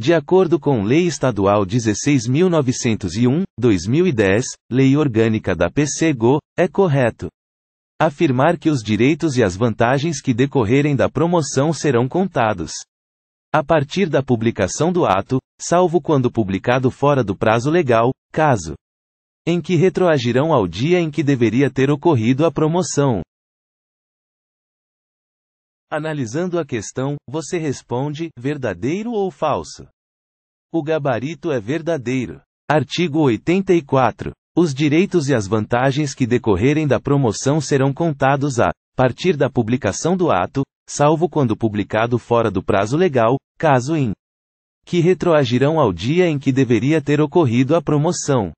De acordo com Lei Estadual 16.901, 2010, Lei Orgânica da PCGO, é correto afirmar que os direitos e as vantagens que decorrerem da promoção serão contados. A partir da publicação do ato, salvo quando publicado fora do prazo legal, caso em que retroagirão ao dia em que deveria ter ocorrido a promoção. Analisando a questão, você responde: verdadeiro ou falso? O gabarito é verdadeiro. Artigo 84. Os direitos e as vantagens que decorrerem da promoção serão contados a partir da publicação do ato, salvo quando publicado fora do prazo legal, caso em que retroagirão ao dia em que deveria ter ocorrido a promoção.